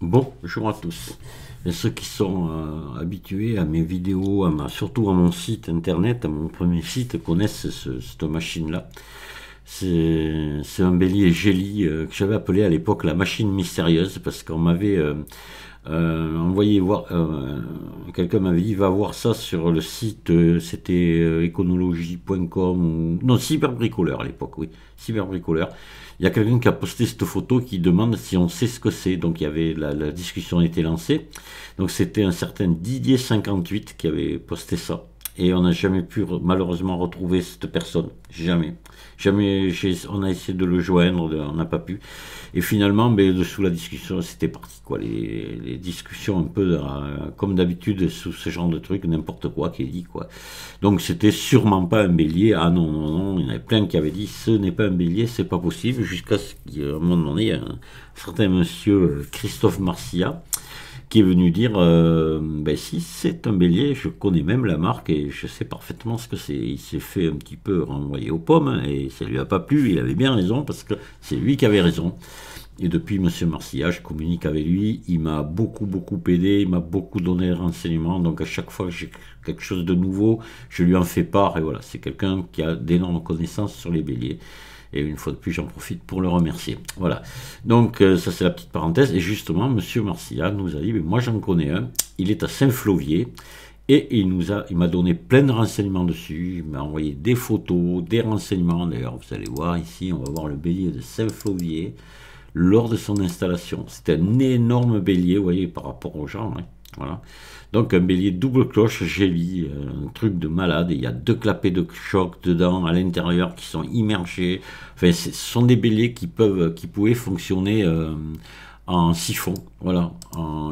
Bonjour à tous. Et ceux qui sont euh, habitués à mes vidéos, à ma, surtout à mon site internet, à mon premier site, connaissent cette machine-là. C'est un bélier Gélie euh, que j'avais appelé à l'époque la machine mystérieuse parce qu'on m'avait euh, euh, envoyez voir. Euh, quelqu'un m'avait dit va voir ça sur le site, euh, c'était euh, éconologie.com ou. Non, cyberbricoleur à l'époque, oui. Cyberbricoleur. Il y a quelqu'un qui a posté cette photo qui demande si on sait ce que c'est. Donc il y avait la, la discussion a été lancée. Donc c'était un certain Didier58 qui avait posté ça et on n'a jamais pu malheureusement retrouver cette personne. Jamais. Jamais. On a essayé de le joindre, on n'a pas pu. Et finalement, mais ben, sous la discussion, c'était parti. Quoi. Les, discussions un peu euh, comme d'habitude sous ce genre de truc, n'importe quoi qui est dit. Quoi. Donc c'était sûrement pas un bélier. Ah non, non, non, il y en avait plein qui avaient dit ce n'est pas un bélier, c'est pas possible. Jusqu'à ce qu'à un moment donné, un certain monsieur euh, Christophe Marcia, qui est venu dire euh, ben, si c'est un bélier, je connais même la marque et je sais parfaitement ce que c'est. Il s'est fait un petit peu renvoyer aux pommes et ça lui a pas plu. Il avait bien raison parce que c'est lui qui avait raison. Et depuis, M. Marcillage communique avec lui. Il m'a beaucoup, beaucoup aidé. Il m'a beaucoup donné des renseignements. Donc, à chaque fois que j'ai quelque chose de nouveau, je lui en fais part. Et voilà, c'est quelqu'un qui a d'énormes connaissances sur les béliers. Et une fois de plus, j'en profite pour le remercier. Voilà. Donc, euh, ça, c'est la petite parenthèse. Et justement, monsieur Martial nous a dit Mais moi, j'en connais un. Il est à Saint-Flovier. Et il nous a, il m'a donné plein de renseignements dessus. Il m'a envoyé des photos, des renseignements. D'ailleurs, vous allez voir ici, on va voir le bélier de Saint-Flovier lors de son installation. C'est un énorme bélier, vous voyez, par rapport aux gens. Hein. Donc un bélier double cloche, gélie, euh, un truc de malade. Il y a deux clapets de choc dedans, à l'intérieur, qui sont immergés. Enfin, ce sont des béliers qui, peuvent, qui pouvaient fonctionner euh, en siphon. Voilà.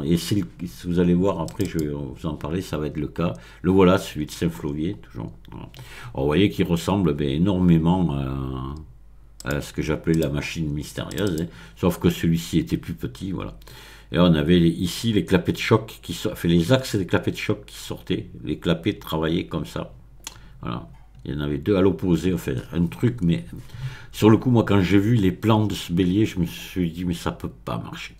et si vous allez voir, après, je vais vous en parler, ça va être le cas. Le voilà, celui de Saint-Flovier, toujours. Voilà. vous voyez qu'il ressemble ben, énormément à... ce que j'appelais la machine mystérieuse, hein. sauf que celui-ci était plus petit, voilà. Et on avait ici les clapets de choc, qui so... les axes des clapets de choc qui sortaient. Les clapets travaillaient comme ça. Voilà. Il y en avait deux à l'opposé, fait un truc, mais sur le coup, moi, quand j'ai vu les plans de ce bélier, je me suis dit, mais ça peut pas marcher.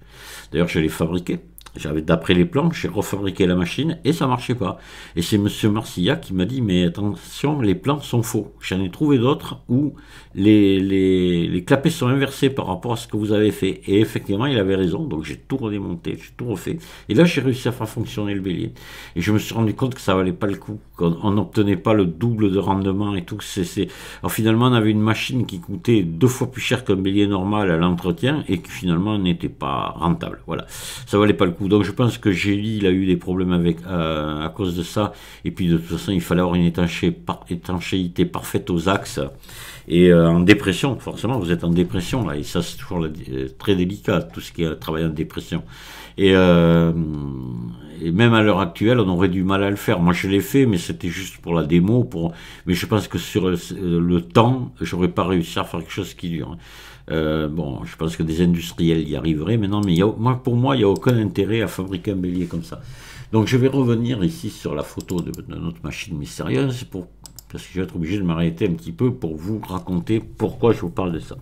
D'ailleurs, je l'ai fabriqué. J'avais d'après les plans, j'ai refabriqué la machine et ça marchait pas. Et c'est Monsieur marcilla qui m'a dit mais attention, les plans sont faux. J'en ai trouvé d'autres où les, les, clapets sont inversés par rapport à ce que vous avez fait. Et effectivement, il avait raison. Donc j'ai tout redémonté, j'ai tout refait. Et là, j'ai réussi à faire fonctionner le bélier. Et je me suis rendu compte que ça valait pas le coup, On n'obtenait pas le double de rendement et tout. Alors finalement, on avait une machine qui coûtait deux fois plus cher qu'un bélier normal à l'entretien et qui finalement n'était pas rentable. Voilà, ça valait pas le coup donc je pense que Gély, il a eu des problèmes avec, euh, à cause de ça. Et puis de toute façon, il fallait avoir une étanchéité parfaite aux axes. Et euh, en dépression, forcément, vous êtes en dépression là. Et ça, c'est toujours euh, très délicat, tout ce qui est travail en dépression. Et, même à l'heure actuelle, on aurait du mal à le faire. Moi, je l'ai fait, mais c'était juste pour la démo. Pour... Mais je pense que sur le, le temps, j'aurais pas réussi à faire quelque chose qui dure. Hein. Euh, bon, je pense que des industriels y arriveraient maintenant, mais pour moi, il n'y a aucun intérêt à fabriquer un bélier comme ça. Donc je vais revenir ici sur la photo de, notre machine mystérieuse, parce que je vais être obligé de m'arrêter un petit peu pour vous raconter pourquoi je vous parle de ça.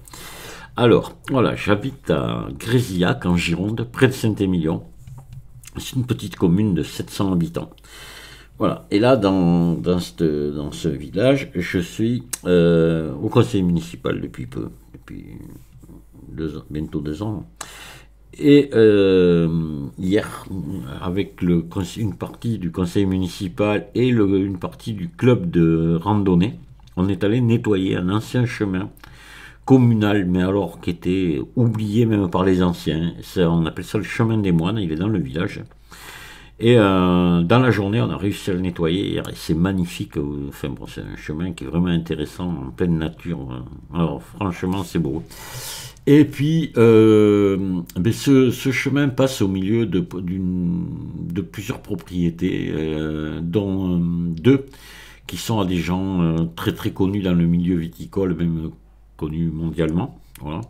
Alors, voilà, j'habite à Grésillac, en Gironde, près de Saint-Émilion. C'est une petite commune de 700 habitants. Voilà. Et là, dans, ce, village, je suis euh, au conseil municipal depuis peu, depuis bientôt deux ans. Et euh, hier, avec une partie du conseil municipal et une partie du club de randonnée, on est allé nettoyer un ancien chemin communal, mais alors qui était oublié même par les anciens. on appelle ça le chemin des moines, il est dans le village. Et euh, dans la journée, on a réussi à le nettoyer Et c'est magnifique. Euh, enfin, bon, c'est un chemin qui est vraiment intéressant, en pleine nature. Euh. Alors, franchement, c'est beau. Et puis, ben, ce, chemin passe au milieu de, de plusieurs propriétés, dont deux qui sont à des gens très très connus dans le milieu viticole, même connus mondialement. Voilà.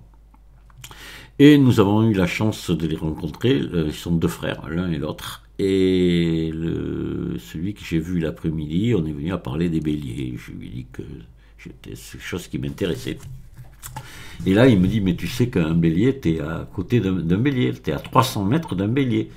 Et nous avons eu la chance de les rencontrer. Ils sont deux frères, l'un et l'autre. Et celui que j'ai vu l'après-midi, on est venu à parler des béliers. Je lui ai dit que c'était chose qui m'intéressait. Et là, il me dit, mais tu sais qu'un bélier, tu es à côté d'un bélier, tu es à 300 mètres d'un bélier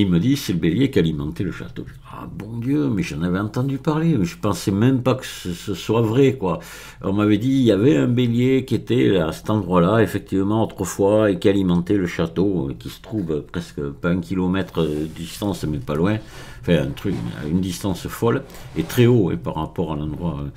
il me dit, c'est le bélier qui alimentait le château. Ah bon Dieu, mais j'en avais entendu parler, je pensais même pas que ce, soit vrai, quoi. On m'avait dit, il y avait un bélier qui était à cet endroit-là, effectivement, autrefois, et qui alimentait le château, euh, qui se trouve presque pas un kilomètre euh, de distance, mais pas loin. Enfin, un truc, à une distance folle, et très haut, et par rapport à l'endroit. Euh.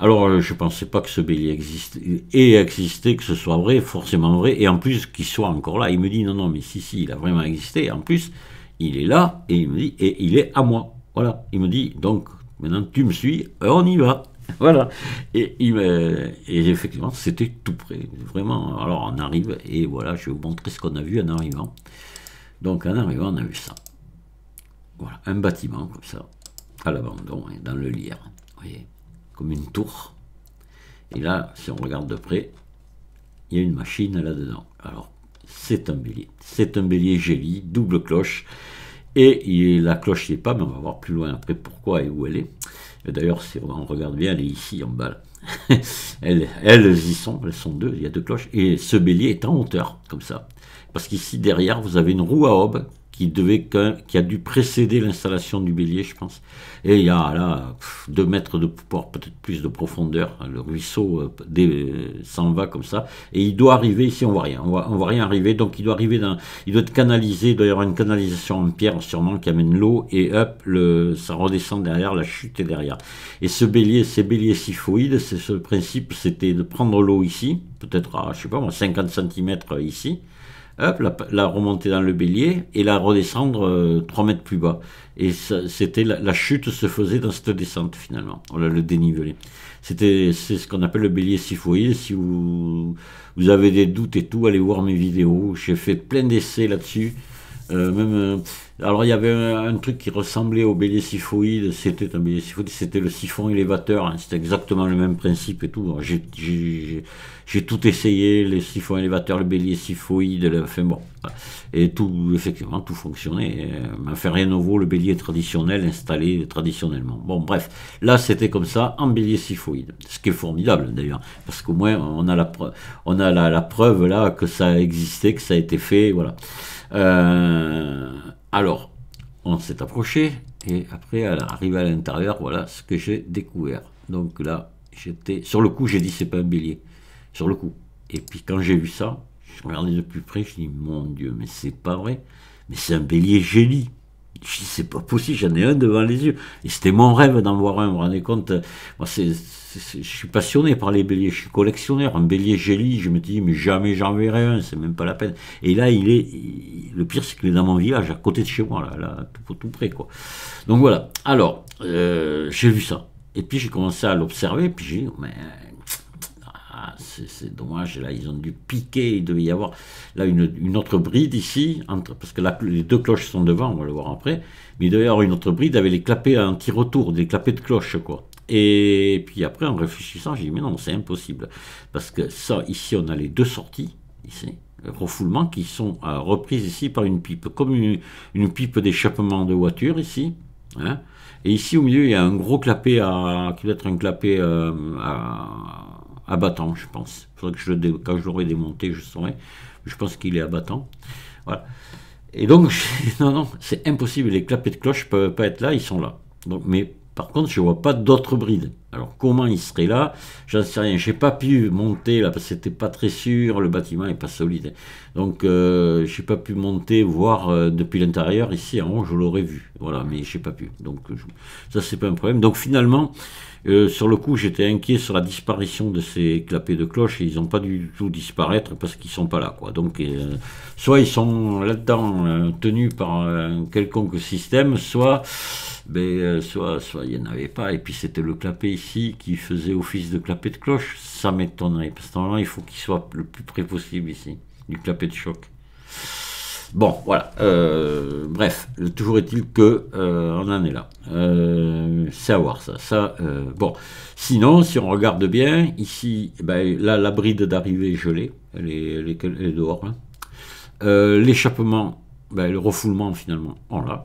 Alors, je pensais pas que ce bélier existe, et existé, que ce soit vrai, forcément vrai, et en plus, qu'il soit encore là. Il me dit, non, non, mais si, si, il a vraiment existé, en plus, il est là et il me dit, et il est à moi. Voilà, il me dit, donc maintenant tu me suis, on y va. Voilà. Et, il effectivement, c'était tout près. Vraiment, alors on arrive, et voilà, je vais vous montrer ce qu'on a vu en arrivant. Donc en arrivant, on a vu ça. Voilà, un bâtiment comme ça, à l'abandon, hein, dans le lierre. Vous voyez, comme une tour. Et là, si on regarde de près, il y a une machine là-dedans. Alors, c'est un bélier. C'est un bélier gélie, double cloche. Et la cloche n'est pas, mais on va voir plus loin après pourquoi et où elle est. D'ailleurs, si on regarde bien, elle est ici en bas. elles, elles y sont, elles sont deux, il y a deux cloches. Et ce bélier est en hauteur, comme ça. Parce qu'ici derrière, vous avez une roue à aube qui, devait, qui a dû précéder l'installation du bélier, je pense. Et il y a là 2 mètres de pouvoir, peut-être plus de profondeur. Hein, le ruisseau euh, s'en va comme ça. Et il doit arriver, ici on voit rien, on voit, on rien arriver. Donc il doit arriver il doit être canalisé, il doit y avoir une canalisation en pierre sûrement qui amène l'eau et hop, le, ça redescend derrière, la chute est derrière. Et ce bélier, ces béliers siphoïdes c'est ce principe, c'était de prendre l'eau ici, peut-être à, je sais pas 50 cm euh, ici, hop, la, remonter dans le bélier et la redescendre 3 euh, mètres plus bas. Et c'était la, chute se faisait dans cette descente finalement, on le dénivelé. C'était c'est ce qu'on appelle le bélier sifoyer. Si vous, vous avez des doutes et tout, allez voir mes vidéos. J'ai fait plein d'essais là-dessus. Euh, même euh, alors il y avait un, truc qui ressemblait au bélier siphoïde, c'était un bélier c'était le siphon élévateur, hein. c'était exactement le même principe et tout. J'ai tout essayé, les siphons élévateurs, le bélier siphoïde, bon. Et tout, effectivement, tout fonctionnait. Euh, mais enfin, rien nouveau, le bélier traditionnel installé traditionnellement. Bon, bref, là c'était comme ça, en bélier siphoïde. Ce qui est formidable d'ailleurs, parce qu'au moins on a, la preuve, on a la, la, preuve là que ça a existé, que ça a été fait, voilà. Euh, alors, on s'est approché et après, arrivé à l'intérieur, voilà ce que j'ai découvert. Donc là, j'étais sur le coup, j'ai dit c'est pas un bélier. Sur le coup. Et puis quand j'ai vu ça, je regardais de plus près, je dis mon Dieu, mais c'est pas vrai. Mais c'est un bélier génie. Je dis, c'est pas possible, j'en ai un devant les yeux. Et c'était mon rêve d'en voir un, vous vous rendez compte Moi, je suis passionné par les béliers, je suis collectionneur. Un bélier gélie, je me dis, mais jamais j'en verrai un, c'est même pas la peine. Et là, il est, le pire, c'est qu'il est dans mon village, à côté de chez moi, là, tout, près, quoi. Donc voilà. Alors, euh, j'ai vu ça. Et puis j'ai commencé à l'observer, puis j'ai dit, mais ah, c'est dommage, là, ils ont dû piquer, il devait y avoir là une, autre bride ici, parce que là, les deux cloches sont devant, on va le voir après, mais il devait y avoir une autre bride avec les clapets anti-retour, des clapets de cloche, quoi. Et puis après, en réfléchissant, j'ai dit, mais non, c'est impossible, parce que ça, ici, on a les deux sorties, ici, refoulement, qui sont euh, reprises ici par une pipe, comme une, pipe d'échappement de voiture ici. Hein. Et ici au milieu, il y a un gros clapet à, qui doit être un clapet euh, à, abattant, je pense. que je, quand je l'aurai démonté, je saurai. Je pense qu'il est abattant. Voilà. Et donc, non, non, c'est impossible. Les clapets de cloche ne peuvent pas être là, ils sont là. Donc, mais par contre, je ne vois pas d'autres brides. Alors, comment ils seraient là J'en sais rien. n'ai pas pu monter là parce que c'était pas très sûr. Le bâtiment n'est pas solide. Donc, euh, je n'ai pas pu monter, voir euh, depuis l'intérieur. Ici, en je l'aurais vu. Voilà, mais j'ai pas pu. Donc, ça, c'est pas un problème. Donc, finalement, euh, sur le coup, j'étais inquiet sur la disparition de ces clapets de cloche. ils n'ont pas du tout disparaître parce qu'ils sont pas là. Quoi. Donc, euh, soit ils sont là-dedans euh, tenus par un quelconque système, soit ben, soit soit il n'y en avait pas. Et puis c'était le clapet ici qui faisait office de clapet de cloche. Ça m'étonnerait. Parce que il faut qu'il soit le plus près possible ici du clapet de choc. Bon, voilà. Euh, bref, toujours est-il que euh, on en est là. c'est euh, à voir ça. ça bon, sinon, si on regarde bien, ici, eh ben, là, la bride d'arrivée est gelée. Elle est, dehors. Hein. L'échappement, ben, le refoulement finalement, on l'a.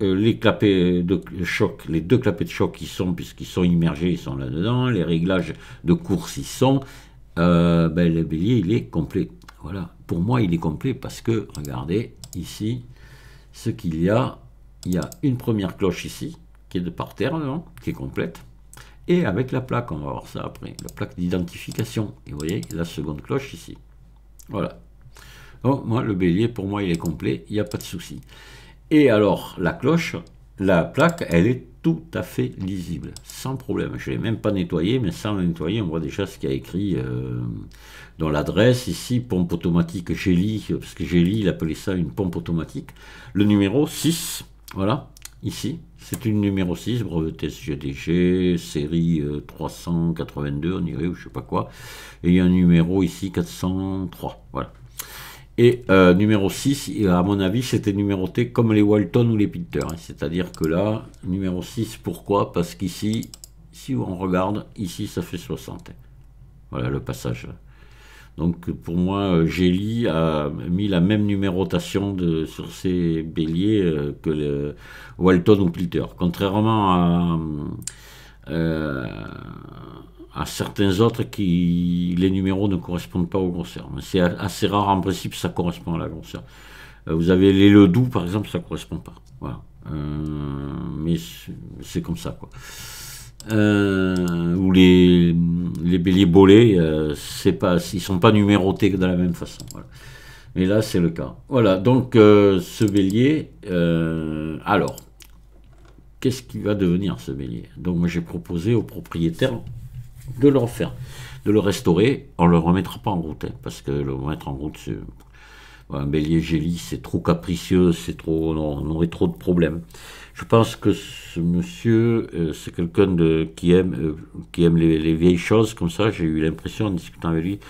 les clapets de choc, les deux clapets de choc qui sont, puisqu'ils sont immergés, ils sont là-dedans. Les réglages de course, ils sont. Ben, le bélier, il est complet. Voilà. Pour moi, il est complet parce que, regardez, ici, ce qu'il y a, il y a une première cloche ici, qui est de par terre, non qui est complète. Et avec la plaque, on va voir ça après, la plaque d'identification. Et vous voyez, la seconde cloche ici. Voilà. Donc, moi, le bélier, pour moi, il est complet, il n'y a pas de souci. Et alors, la cloche, la plaque, elle est tout à fait lisible, sans problème. Je ne l'ai même pas nettoyé, mais sans le nettoyer, on voit déjà ce qu'il y a écrit euh, dans l'adresse. Ici, pompe automatique Gély, parce que Gély, il appelait ça une pompe automatique. Le numéro 6, voilà, ici. C'est une numéro 6, breveté SGDG, série 382, euh, on dirait, ou je sais pas quoi. Et il y a un numéro ici, 403, voilà. Et euh, numéro 6, à mon avis, c'était numéroté comme les Walton ou les Peter. Hein. C'est-à-dire que là, numéro 6, pourquoi Parce qu'ici, si on regarde, ici, ça fait 60. Voilà le passage. Donc pour moi, Jelly euh, a mis la même numérotation de, sur ses béliers euh, que le Walton ou Peter. Contrairement à à certains autres qui les numéros ne correspondent pas aux grosseurs. Mais c'est assez rare en principe, ça correspond à la grosseur. vous avez les Ledoux par exemple, ça correspond pas. Voilà. Euh, mais c'est comme ça quoi. Euh, ou les, les béliers bolés, ils euh, c'est pas, ils sont pas numérotés de la même façon. Mais là, c'est le cas. Voilà, donc ce bélier, alors, qu'est-ce qui va devenir ce bélier Donc moi j'ai proposé au propriétaire de le refaire, de le restaurer. On ne le remettra pas en route, hein, parce que le remettre en route, c'est... Un bélier géli, c'est trop capricieux, c'est trop, on aurait trop de problèmes. Je pense que ce monsieur, euh, c'est quelqu'un qui aime, euh, qui aime les, vieilles choses comme ça. J'ai eu l'impression en discutant avec lui.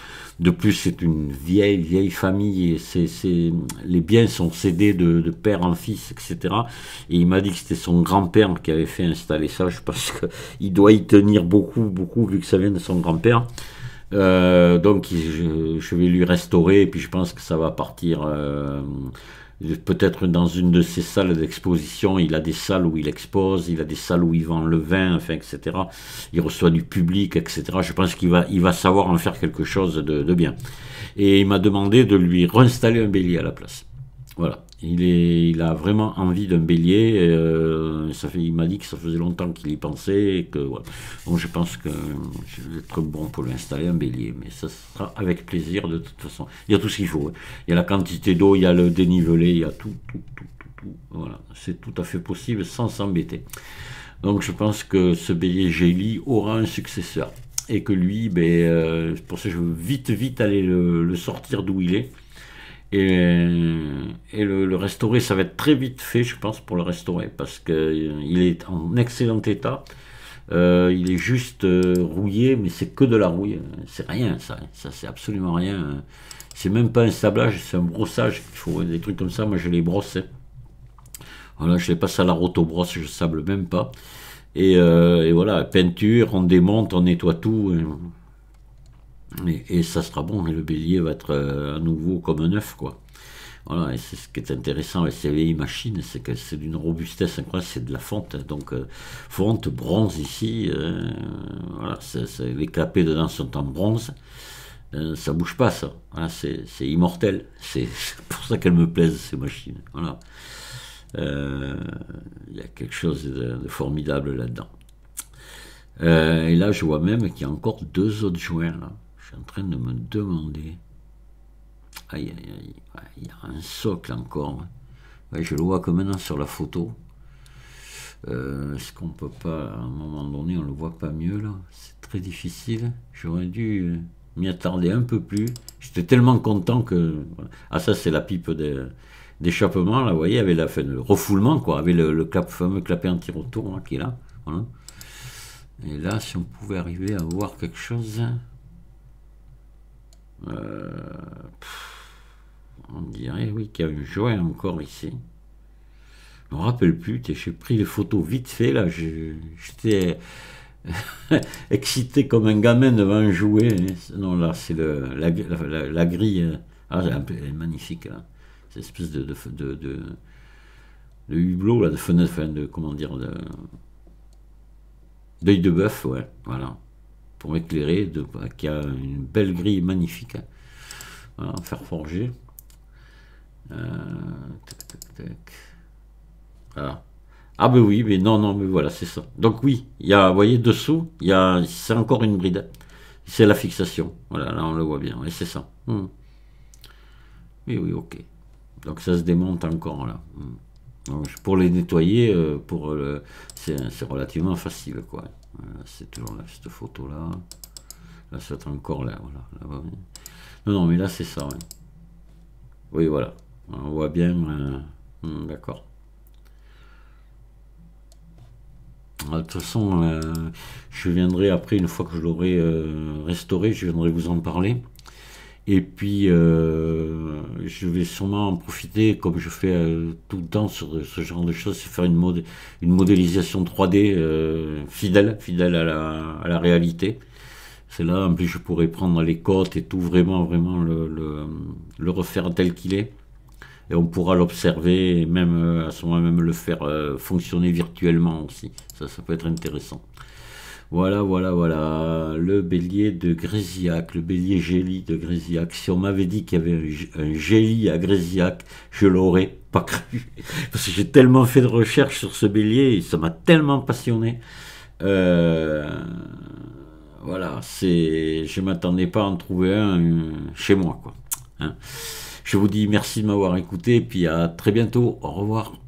De plus, c'est une vieille, vieille famille. Et c'est les biens sont cédés de, père en fils, etc. Et il m'a dit que c'était son grand-père qui avait fait installer ça. Je pense qu'il doit y tenir beaucoup, beaucoup, vu que ça vient de son grand-père. Euh, donc, je, je, vais lui restaurer et puis je pense que ça va partir peut-être dans une de ses salles d'exposition, il a des salles où il expose, il a des salles où il vend le vin, enfin, etc. Il reçoit du public, etc. Je pense qu'il va, il va savoir en faire quelque chose de, de bien. Et il m'a demandé de lui réinstaller un bélier à la place. Voilà. Il, est, il a vraiment envie d'un bélier. Euh, ça fait, il m'a dit que ça faisait longtemps qu'il y pensait. Et que, je pense que je vais être bon pour installer un bélier, mais ça sera avec plaisir de toute façon. Il y a tout ce qu'il faut. Hein. Il y a la quantité d'eau, il y a le dénivelé, il y a tout, tout, tout, tout, Voilà, c'est tout à fait possible sans s'embêter. Donc je pense que ce bélier Jelly aura un successeur et que lui, ben, euh, pour ça je veux vite, vite aller le sortir d'où il est et, le, restaurer, ça va être très vite fait, je pense, pour le restaurer, parce qu'il euh, est en excellent état. Euh, il est juste euh, rouillé, mais c'est que de la rouille. C'est rien, ça. c'est absolument rien. C'est même pas un sablage, c'est un brossage. Il faut des trucs comme ça. Moi, je les brosse. Hein. Voilà, je les passe à la rotobrosse, je sable même pas. Et, voilà, peinture, on démonte, on nettoie tout. Hein et, ça sera bon, et hein, le bélier va être euh, à nouveau comme neuf, quoi. Voilà, et c'est ce qui est intéressant avec ces vieilles machines, c'est que c'est d'une robustesse incroyable, c'est de la fonte, hein. donc euh, fonte, bronze ici, euh, voilà, les dedans sont en bronze, ça bouge pas ça, c'est immortel, c'est pour ça qu'elles me plaisent ces machines, voilà. Il y a quelque chose de, de formidable là-dedans. et là, je vois même qu'il y a encore deux autres joints là suis en train de me demander. Aïe, aïe, aïe, il y a un socle encore. Hein. je le vois que maintenant sur la photo. Euh, est-ce qu'on peut pas, à un moment donné, on le voit pas mieux là C'est très difficile. J'aurais dû euh, m'y attarder un peu plus. J'étais tellement content que. Ah, ça, c'est la pipe d'échappement, là, vous voyez, avec la fin, le refoulement, quoi, avec le, le clap, fameux clapet anti-retour qui est là. Et là, si on pouvait arriver à voir quelque chose. Euh, on dirait, oui, y a joie encore ici. Je me rappelle plus, j'ai pris les photos vite fait, là, j'étais excité comme un gamin devant un jouet. Hein. Non, là, c'est la, grille, euh, ah, elle est magnifique, là. Cette espèce de, de, hublot, là, de fenêtre, comment dire, d'œil de, de bœuf, ouais, voilà pour m'éclairer, de, y a une belle grille magnifique, à hein. voilà, fer euh, Ah ben oui, mais non, non, mais voilà, c'est ça. Donc oui, il y a, vous voyez, dessous, il y a, c'est encore une bride. C'est la fixation. Voilà, là on le voit bien, et c'est ça. Mais hmm. oui, ok. Donc ça se démonte encore là. Hmm pour les nettoyer, euh, pour euh, c'est relativement facile. quoi. c'est toujours là, cette photo-là. Là, c'est encore là. voilà. Là non, non, mais là, c'est ça. Oui, voilà. On voit bien. Euh, hmm, d'accord. Ah, de toute façon, je viendrai après, une fois que je l'aurai restauré, je viendrai vous en parler. Et puis, euh, je vais sûrement en profiter, comme je fais euh, tout le temps sur ce genre de choses, c'est faire une, modélisation 3D euh, fidèle, fidèle à la, réalité. C'est là, en plus, je pourrais prendre les côtes et tout, vraiment, vraiment le, refaire tel qu'il est. Et on pourra l'observer et même à ce moment même le faire fonctionner virtuellement aussi. Ça, ça peut être intéressant. Voilà, voilà, voilà. Le bélier de Grésiac, le bélier géli de Grésiac. Si on m'avait dit qu'il y avait un Gély à Grésillac, je l'aurais pas cru. Parce que j'ai tellement fait de recherches sur ce bélier, et ça m'a tellement passionné. Euh, voilà, c'est, je m'attendais pas à en trouver un euh, chez moi, quoi. Hein. je vous dis merci de m'avoir écouté, et puis à très bientôt. Au revoir.